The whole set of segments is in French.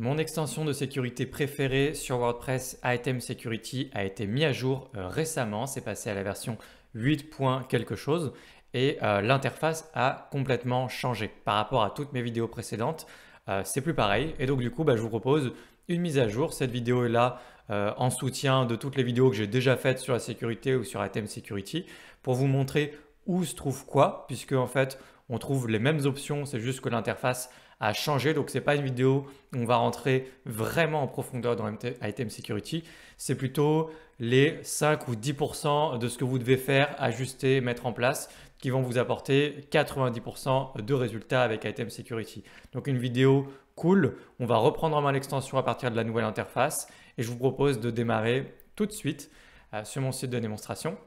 Mon extension de sécurité préférée sur WordPress, Item Security, a été mise à jour euh, récemment. C'est passé à la version 8. quelque chose et euh, l'interface a complètement changé par rapport à toutes mes vidéos précédentes. Euh, c'est plus pareil et donc du coup, bah, je vous propose une mise à jour. Cette vidéo est là en soutien de toutes les vidéos que j'ai déjà faites sur la sécurité ou sur Item Security pour vous montrer où se trouve quoi, puisque en fait, on trouve les mêmes options, c'est juste que l'interface changer. Donc c'est pas une vidéo où on va rentrer vraiment en profondeur dans item security. C'est plutôt les 5 ou 10% de ce que vous devez faire, ajuster, mettre en place qui vont vous apporter 90% de résultats avec item security. Donc une vidéo cool. On va reprendre en main l'extension à partir de la nouvelle interface et je vous propose de démarrer tout de suite euh, sur mon site de démonstration.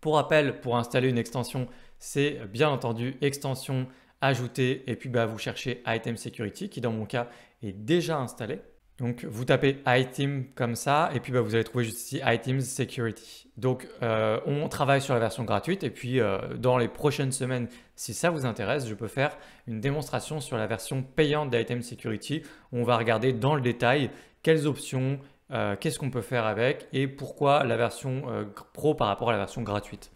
Pour rappel, pour installer une extension, c'est bien entendu extension ajouter et puis bah, vous cherchez item security qui dans mon cas est déjà installé. Donc vous tapez item comme ça et puis bah, vous allez trouver juste ici items security. Donc euh, on travaille sur la version gratuite et puis euh, dans les prochaines semaines, si ça vous intéresse, je peux faire une démonstration sur la version payante d'item security. On va regarder dans le détail quelles options, euh, qu'est-ce qu'on peut faire avec et pourquoi la version pro par rapport à la version gratuite.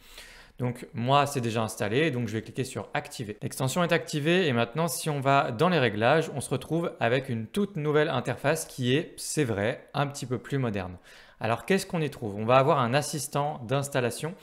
Donc moi, c'est déjà installé, donc je vais cliquer sur activer. L'extension est activée et maintenant, si on va dans les réglages, on se retrouve avec une toute nouvelle interface qui est, c'est vrai, un petit peu plus moderne. Alors qu'est-ce qu'on y trouve On va avoir un assistant d'installation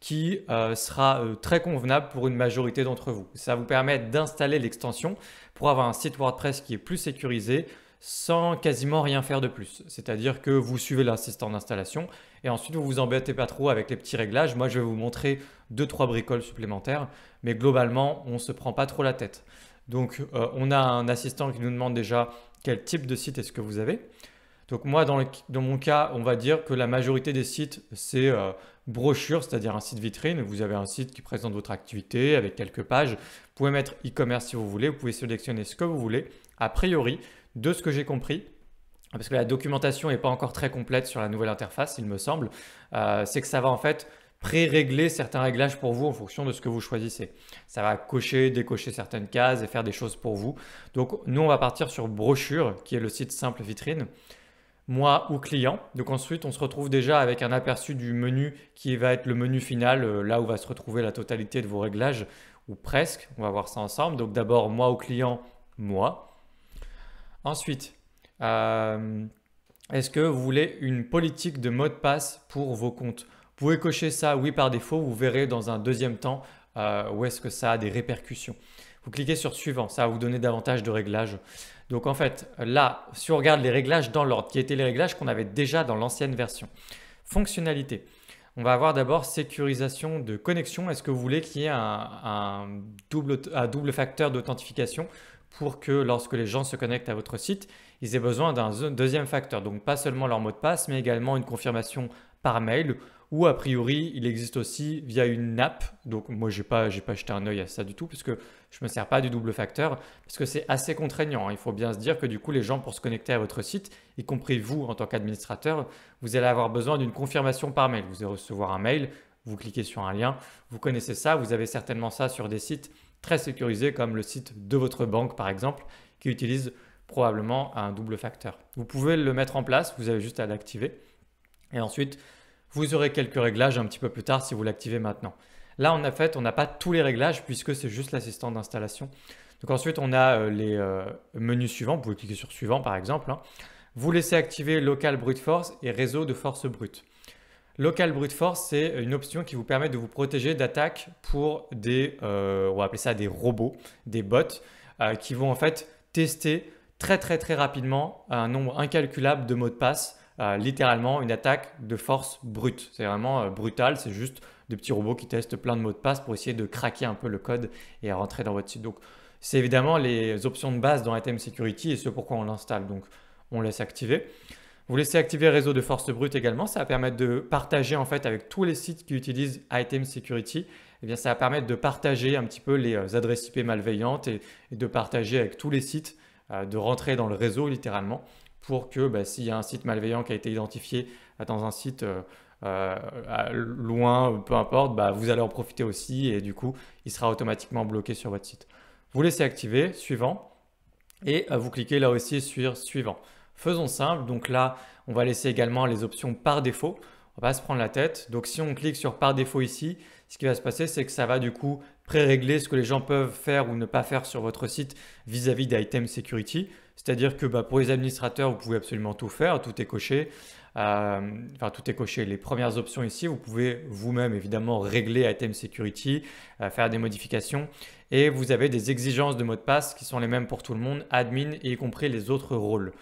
qui euh, sera euh, très convenable pour une majorité d'entre vous. Ça vous permet d'installer l'extension pour avoir un site WordPress qui est plus sécurisé, sans quasiment rien faire de plus. C'est-à-dire que vous suivez l'assistant d'installation et ensuite vous vous embêtez pas trop avec les petits réglages. Moi, je vais vous montrer deux trois bricoles supplémentaires, mais globalement, on se prend pas trop la tête. Donc, euh, on a un assistant qui nous demande déjà quel type de site est-ce que vous avez. Donc moi, dans, mon cas, on va dire que la majorité des sites, c'est euh, brochure, c'est-à-dire un site vitrine. Vous avez un site qui présente votre activité avec quelques pages. Vous pouvez mettre e-commerce si vous voulez, vous pouvez sélectionner ce que vous voulez. A priori, de ce que j'ai compris, parce que la documentation n'est pas encore très complète sur la nouvelle interface, il me semble, euh, c'est que ça va en fait pré-régler certains réglages pour vous en fonction de ce que vous choisissez. Ça va cocher, décocher certaines cases et faire des choses pour vous. Donc nous, on va partir sur brochure, qui est le site simple vitrine, moi ou client. Donc ensuite, on se retrouve déjà avec un aperçu du menu qui va être le menu final, euh, là où va se retrouver la totalité de vos réglages, ou presque. On va voir ça ensemble. Donc d'abord, moi ou client, moi. Ensuite, euh, est-ce que vous voulez une politique de mot de passe pour vos comptes Vous pouvez cocher ça oui par défaut, vous verrez dans un deuxième temps euh, où est-ce que ça a des répercussions. Vous cliquez sur suivant, ça va vous donner davantage de réglages. Donc en fait, là, si on regarde les réglages dans l'ordre, qui étaient les réglages qu'on avait déjà dans l'ancienne version. Fonctionnalité. On va avoir d'abord sécurisation de connexion. Est-ce que vous voulez qu'il y ait un double facteur d'authentification pour que lorsque les gens se connectent à votre site, ils aient besoin d'un deuxième facteur. Donc pas seulement leur mot de passe, mais également une confirmation par mail ou a priori, il existe aussi via une app. Donc moi, j'ai pas, pas jeté un œil à ça du tout puisque je me sers pas du double facteur parce que c'est assez contraignant. Hein. Il faut bien se dire que du coup, les gens pour se connecter à votre site, y compris vous en tant qu'administrateur, vous allez avoir besoin d'une confirmation par mail. Vous allez recevoir un mail, vous cliquez sur un lien, vous connaissez ça, vous avez certainement ça sur des sites très sécurisé, comme le site de votre banque par exemple qui utilise probablement un double facteur. Vous pouvez le mettre en place, vous avez juste à l'activer et ensuite vous aurez quelques réglages un petit peu plus tard si vous l'activez maintenant. Là en fait on n'a pas tous les réglages puisque c'est juste l'assistant d'installation. Donc ensuite on a euh, les euh, menus suivants, vous pouvez cliquer sur suivant par exemple. Hein. Vous laissez activer local brute force et réseau de force brute. Local brute force, c'est une option qui vous permet de vous protéger d'attaques pour des, euh, on va appeler ça des robots, des bots, euh, qui vont en fait tester très très très rapidement un nombre incalculable de mots de passe, euh, littéralement une attaque de force brute. C'est vraiment brutal, c'est juste des petits robots qui testent plein de mots de passe pour essayer de craquer un peu le code et rentrer dans votre site. Donc c'est évidemment les options de base dans Item Security et ce pourquoi on l'installe. Donc on laisse activer. Vous laissez activer réseau de force brute également. Ça va permettre de partager en fait avec tous les sites qui utilisent Item Security. Eh bien, ça va permettre de partager un petit peu les euh, adresses IP malveillantes et, de partager avec tous les sites, euh, de rentrer dans le réseau littéralement pour que bah, s'il y a un site malveillant qui a été identifié euh, dans un site loin, peu importe, bah, vous allez en profiter aussi et du coup, il sera automatiquement bloqué sur votre site. Vous laissez activer, suivant, et vous cliquez là aussi sur suivant. Faisons simple, donc là, on va laisser également les options par défaut. On va pas se prendre la tête. Donc si on clique sur par défaut ici, ce qui va se passer, c'est que ça va du coup pré-régler ce que les gens peuvent faire ou ne pas faire sur votre site vis-à-vis d'Item Security. C'est-à-dire que bah, pour les administrateurs, vous pouvez absolument tout faire, tout est coché. Euh, enfin, tout est coché. Les premières options ici, vous pouvez vous-même évidemment régler Item Security, euh, faire des modifications. Et vous avez des exigences de mot de passe qui sont les mêmes pour tout le monde, admin et y compris les autres rôles.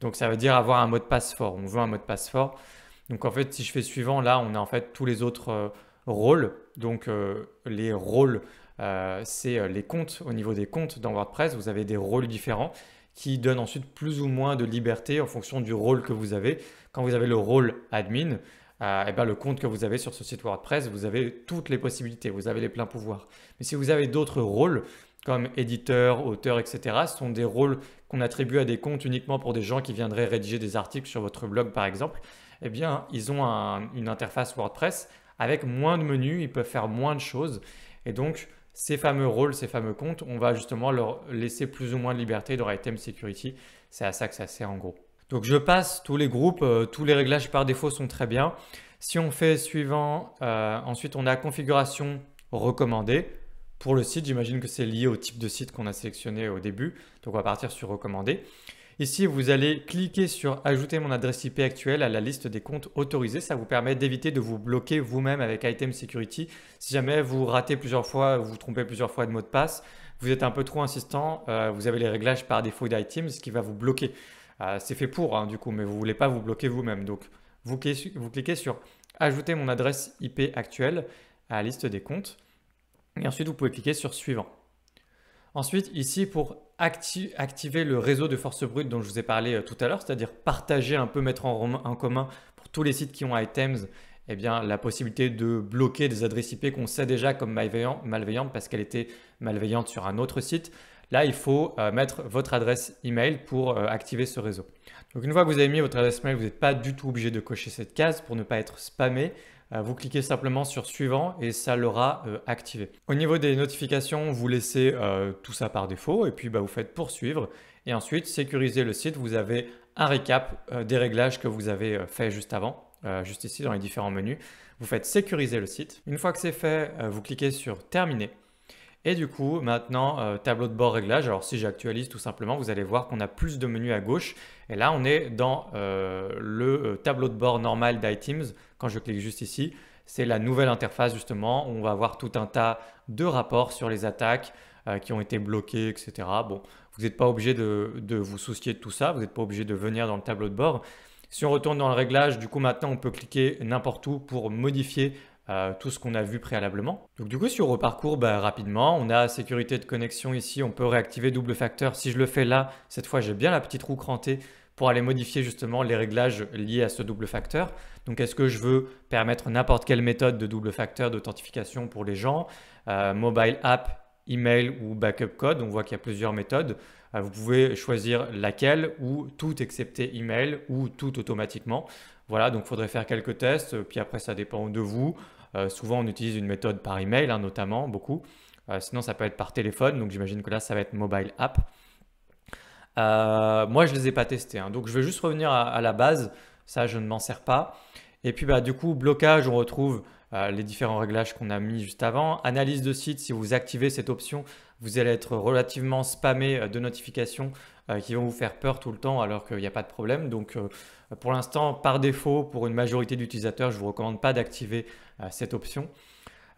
Donc ça veut dire avoir un mot de passe fort. On veut un mot de passe fort. Donc en fait, si je fais suivant, là, on a en fait tous les autres euh, rôles. Donc euh, les rôles, euh, c'est les comptes. Au niveau des comptes dans WordPress, vous avez des rôles différents qui donnent ensuite plus ou moins de liberté en fonction du rôle que vous avez. Quand vous avez le rôle admin, et eh ben le compte que vous avez sur ce site WordPress, vous avez toutes les possibilités, vous avez les pleins pouvoirs. Mais si vous avez d'autres rôles, comme éditeur, auteur, etc., ce sont des rôles on attribue à des comptes uniquement pour des gens qui viendraient rédiger des articles sur votre blog par exemple, eh bien ils ont une interface WordPress avec moins de menus, ils peuvent faire moins de choses et donc ces fameux rôles, ces fameux comptes, on va justement leur laisser plus ou moins de liberté dans item security. C'est à ça que ça sert en gros. Donc je passe tous les groupes, euh, tous les réglages par défaut sont très bien. Si on fait suivant, euh, ensuite on a configuration recommandée. Pour le site, j'imagine que c'est lié au type de site qu'on a sélectionné au début. Donc on va partir sur recommander. Ici, vous allez cliquer sur Ajouter mon adresse IP actuelle à la liste des comptes autorisés. Ça vous permet d'éviter de vous bloquer vous-même avec Item Security. Si jamais vous ratez plusieurs fois, vous vous trompez plusieurs fois de mot de passe, vous êtes un peu trop insistant, euh, vous avez les réglages par défaut d'Items, ce qui va vous bloquer. Euh, c'est fait pour, hein, du coup, mais vous ne voulez pas vous bloquer vous-même. Donc, vous cliquez sur Ajouter mon adresse IP actuelle à la liste des comptes. Et ensuite, vous pouvez cliquer sur Suivant. Ensuite, ici, pour activer le réseau de force brute dont je vous ai parlé euh, tout à l'heure, c'est-à-dire partager un peu, mettre en, commun pour tous les sites qui ont items, eh bien, la possibilité de bloquer des adresses IP qu'on sait déjà comme malveillantes parce qu'elle était malveillante sur un autre site. Là, il faut euh, mettre votre adresse email pour euh, activer ce réseau. Donc, une fois que vous avez mis votre adresse email, vous n'êtes pas du tout obligé de cocher cette case pour ne pas être spammé. Euh, vous cliquez simplement sur suivant et ça l'aura euh, activé. Au niveau des notifications, vous laissez euh, tout ça par défaut et puis bah, vous faites poursuivre et ensuite sécuriser le site. Vous avez un récap des réglages que vous avez fait juste avant, juste ici dans les différents menus. Vous faites sécuriser le site. Une fois que c'est fait, vous cliquez sur terminer. Et du coup, maintenant, euh, tableau de bord réglage. Alors, si j'actualise tout simplement, vous allez voir qu'on a plus de menus à gauche. Et là, on est dans euh, le euh, tableau de bord normal d'items. Quand je clique juste ici, c'est la nouvelle interface justement. Où on va avoir tout un tas de rapports sur les attaques qui ont été bloquées, etc. Bon, vous n'êtes pas obligé de, de, vous soucier de tout ça. Vous n'êtes pas obligé de venir dans le tableau de bord. Si on retourne dans le réglage, du coup, maintenant, on peut cliquer n'importe où pour modifier tout ce qu'on a vu préalablement. Donc du coup, si on reparcourt bah, rapidement, on a sécurité de connexion ici, on peut réactiver double facteur. Si je le fais là, cette fois j'ai bien la petite roue crantée pour aller modifier justement les réglages liés à ce double facteur. Donc est-ce que je veux permettre n'importe quelle méthode de double facteur d'authentification pour les gens, euh, mobile app, email ou backup code, on voit qu'il y a plusieurs méthodes. Euh, vous pouvez choisir laquelle ou tout excepté email ou tout automatiquement. Voilà, donc il faudrait faire quelques tests, euh, puis après ça dépend de vous. Euh, souvent, on utilise une méthode par email, hein, notamment, beaucoup. Euh, sinon, ça peut être par téléphone. Donc, j'imagine que là, ça va être mobile app. Euh, moi, je ne les ai pas testés. Hein. donc, je vais juste revenir à, la base. Ça, je ne m'en sers pas. Et puis, bah, du coup, blocage, on retrouve les différents réglages qu'on a mis juste avant. Analyse de site, si vous activez cette option, vous allez être relativement spammé de notifications qui vont vous faire peur tout le temps alors qu'il n'y a pas de problème. Donc pour l'instant, par défaut, pour une majorité d'utilisateurs, je ne vous recommande pas d'activer euh, cette option.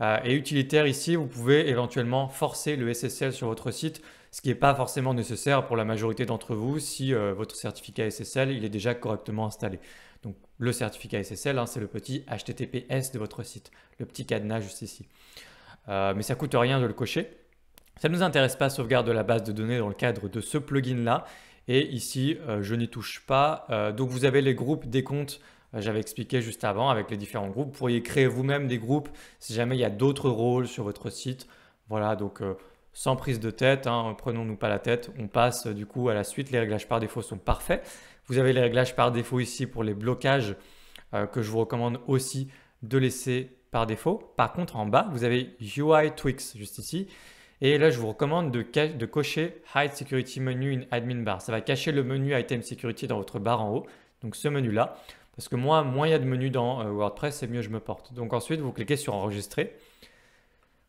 Euh, et utilitaire ici, vous pouvez éventuellement forcer le SSL sur votre site, ce qui n'est pas forcément nécessaire pour la majorité d'entre vous si euh, votre certificat SSL il est déjà correctement installé. Donc le certificat SSL, hein, c'est le petit HTTPS de votre site, le petit cadenas juste ici. mais ça coûte rien de le cocher. Ça ne nous intéresse pas, sauvegarde de la base de données dans le cadre de ce plugin-là. Et ici, je n'y touche pas. donc vous avez les groupes des comptes euh, j'avais expliqué juste avant avec les différents groupes. Vous pourriez créer vous-même des groupes si jamais il y a d'autres rôles sur votre site. Voilà, donc euh, sans prise de tête, hein, prenons-nous pas la tête. On passe euh, du coup à la suite. Les réglages par défaut sont parfaits. Vous avez les réglages par défaut ici pour les blocages que je vous recommande aussi de laisser par défaut. Par contre, en bas, vous avez UI Tweaks » juste ici. Et là, je vous recommande de, de, cocher Hide Security Menu in Admin Bar. Ça va cacher le menu Item Security dans votre barre en haut. Donc ce menu-là, parce que moi, moins il y a de menus dans euh, WordPress, c'est mieux je me porte. Donc ensuite, vous cliquez sur enregistrer.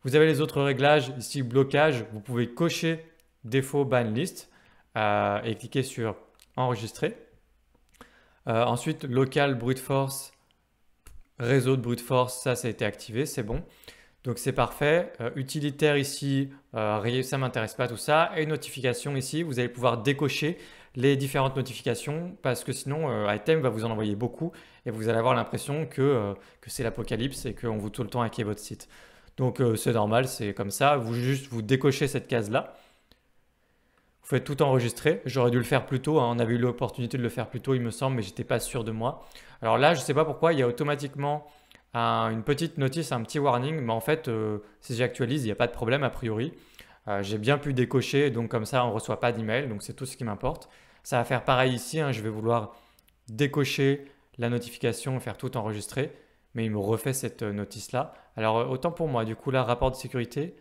Vous avez les autres réglages, ici blocage, vous pouvez cocher défaut ban list euh, et cliquer sur enregistrer. Euh, ensuite, local brute force, réseau de brute force, ça, ça a été activé, c'est bon. Donc c'est parfait. utilitaire ici, euh, ça m'intéresse pas tout ça. Et notification ici, vous allez pouvoir décocher les différentes notifications parce que sinon euh, Item va vous en envoyer beaucoup et vous allez avoir l'impression que, euh, c'est l'apocalypse et qu'on vous tout le temps hacker votre site. Donc euh, c'est normal, c'est comme ça. Vous juste vous décochez cette case là. Vous faites tout enregistrer. J'aurais dû le faire plus tôt. Hein. On avait eu l'opportunité de le faire plus tôt, il me semble, mais j'étais pas sûr de moi. Alors là, je ne sais pas pourquoi il y a automatiquement une petite notice, un petit warning, mais en fait, si j'actualise, il n'y a pas de problème a priori. j'ai bien pu décocher, donc comme ça, on ne reçoit pas d'email, donc c'est tout ce qui m'importe. Ça va faire pareil ici, hein, je vais vouloir décocher la notification, faire tout enregistrer, mais il me refait cette euh, notice-là. Alors euh, autant pour moi, du coup là, rapport de sécurité,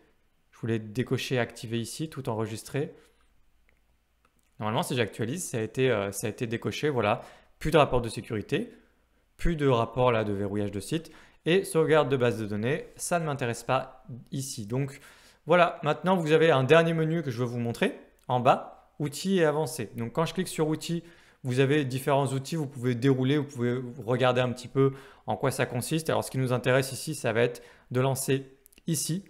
je voulais décocher, activer ici, tout enregistrer. Normalement, si j'actualise, ça, a été, euh, ça a été décoché, voilà. Plus de rapport de sécurité, plus de rapport là de verrouillage de site et sauvegarde de base de données, ça ne m'intéresse pas ici. Donc voilà, maintenant vous avez un dernier menu que je veux vous montrer en bas outils et avancés. Donc quand je clique sur outils, vous avez différents outils, vous pouvez dérouler, vous pouvez regarder un petit peu en quoi ça consiste. Alors ce qui nous intéresse ici, ça va être de lancer ici,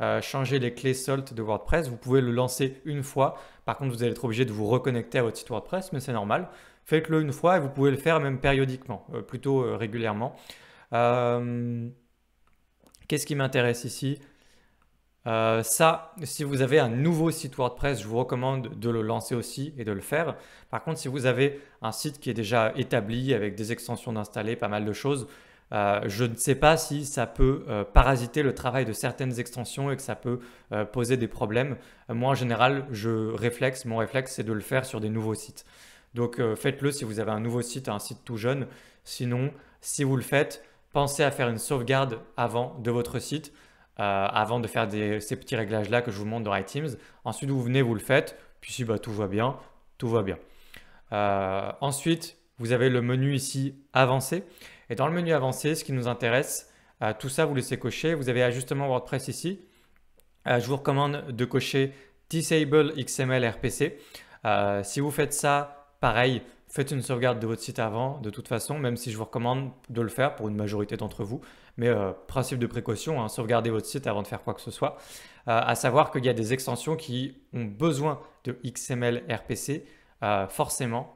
euh, changer les clés salt de WordPress. Vous pouvez le lancer une fois. Par contre, vous allez être obligé de vous reconnecter à votre site WordPress, mais c'est normal. Faites-le une fois et vous pouvez le faire même périodiquement, euh, plutôt euh, régulièrement. Qu'est-ce qui m'intéresse ici euh, ça, si vous avez un nouveau site WordPress, je vous recommande de le lancer aussi et de le faire. Par contre, si vous avez un site qui est déjà établi avec des extensions installées, pas mal de choses, euh, je ne sais pas si ça peut euh, parasiter le travail de certaines extensions et que ça peut poser des problèmes. moi, en général, je réflexe, mon réflexe, c'est de le faire sur des nouveaux sites. Donc, faites-le si vous avez un nouveau site, un site tout jeune. Sinon, si vous le faites, pensez à faire une sauvegarde avant de votre site euh, avant de faire ces petits réglages-là que je vous montre dans iTeams. Ensuite, vous venez, vous le faites. Puis si bah, tout va bien, tout va bien. Euh, ensuite, vous avez le menu ici avancé. Et dans le menu avancé, ce qui nous intéresse, euh, tout ça, vous laissez cocher. Vous avez ajustement WordPress ici. je vous recommande de cocher Disable XML RPC. si vous faites ça, pareil, faites une sauvegarde de votre site avant, de toute façon, même si je vous recommande de le faire pour une majorité d'entre vous. Mais euh, principe de précaution, hein, sauvegardez votre site avant de faire quoi que ce soit. Euh, à savoir qu'il y a des extensions qui ont besoin de XML RPC, euh, forcément.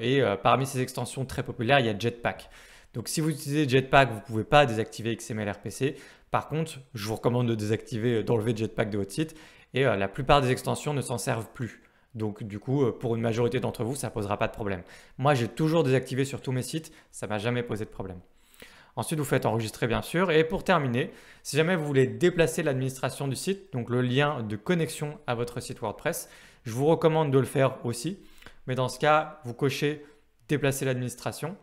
et parmi ces extensions très populaires, il y a Jetpack. Donc si vous utilisez Jetpack, vous ne pouvez pas désactiver XML RPC. Par contre, je vous recommande de désactiver, d'enlever Jetpack de votre site. Et la plupart des extensions ne s'en servent plus. Donc du coup, euh, pour une majorité d'entre vous, ça ne posera pas de problème. Moi, j'ai toujours désactivé sur tous mes sites, ça m'a jamais posé de problème. Ensuite, vous faites enregistrer bien sûr. Et pour terminer, si jamais vous voulez déplacer l'administration du site, donc le lien de connexion à votre site WordPress, je vous recommande de le faire aussi. Mais dans ce cas, vous cochez déplacer l'administration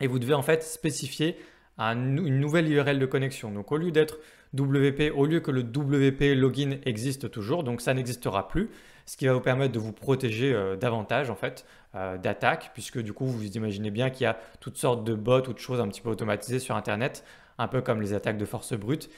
et vous devez en fait spécifier une nouvelle URL de connexion. Donc au lieu d'être WP, au lieu que le WP login existe toujours, donc ça n'existera plus, ce qui va vous permettre de vous protéger euh, davantage en fait euh, d'attaques, puisque du coup vous imaginez bien qu'il y a toutes sortes de bots ou de choses un petit peu automatisées sur Internet, un peu comme les attaques de force brute,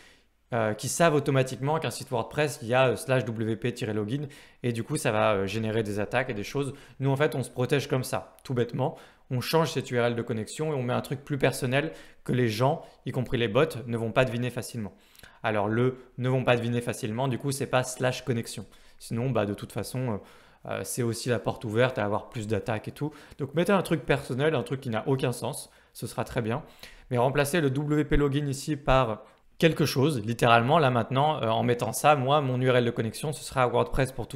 euh, qui savent automatiquement qu'un site WordPress, il y a slash wp-login, et du coup ça va générer des attaques et des choses. Nous en fait on se protège comme ça, tout bêtement. On change cette URL de connexion et on met un truc plus personnel que les gens, y compris les bots, ne vont pas deviner facilement. Alors le ne vont pas deviner facilement, du coup c'est pas slash connexion. Sinon, bah, de toute façon, euh, euh, c'est aussi la porte ouverte à avoir plus d'attaques et tout. Donc mettez un truc personnel, un truc qui n'a aucun sens, ce sera très bien. Mais remplacez le WP login ici par quelque chose, littéralement, là maintenant, euh, en mettant ça, moi, mon URL de connexion, ce sera WordPress pour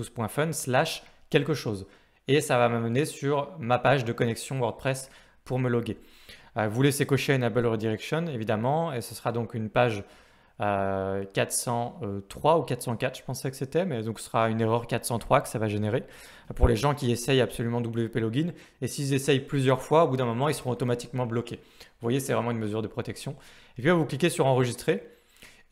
slash quelque chose. Et ça va m'amener sur ma page de connexion WordPress pour me loguer. vous laissez cocher Enable Redirection, évidemment, et ce sera donc une page 403 euh, ou 404, je pensais que c'était, mais donc ce sera une erreur 403 que ça va générer pour les gens qui essayent absolument WP Login. Et s'ils essayent plusieurs fois, au bout d'un moment, ils seront automatiquement bloqués. Vous voyez, c'est vraiment une mesure de protection. Et puis, vous cliquez sur Enregistrer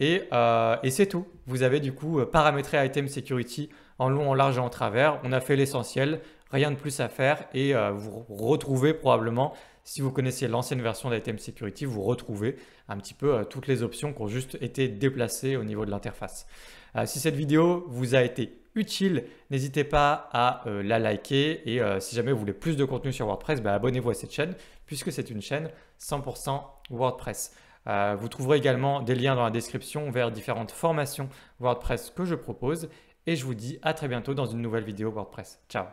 et, euh, et c'est tout. Vous avez du coup euh, paramétré Item Security en long, en large et en travers. On a fait l'essentiel rien de plus à faire et euh, vous retrouvez probablement, si vous connaissez l'ancienne version d'Item Security, vous retrouvez un petit peu euh, toutes les options qui ont juste été déplacées au niveau de l'interface. Euh, si cette vidéo vous a été utile, n'hésitez pas à la liker et si jamais vous voulez plus de contenu sur WordPress, bah, abonnez-vous à cette chaîne puisque c'est une chaîne 100% WordPress. vous trouverez également des liens dans la description vers différentes formations WordPress que je propose et je vous dis à très bientôt dans une nouvelle vidéo WordPress. Ciao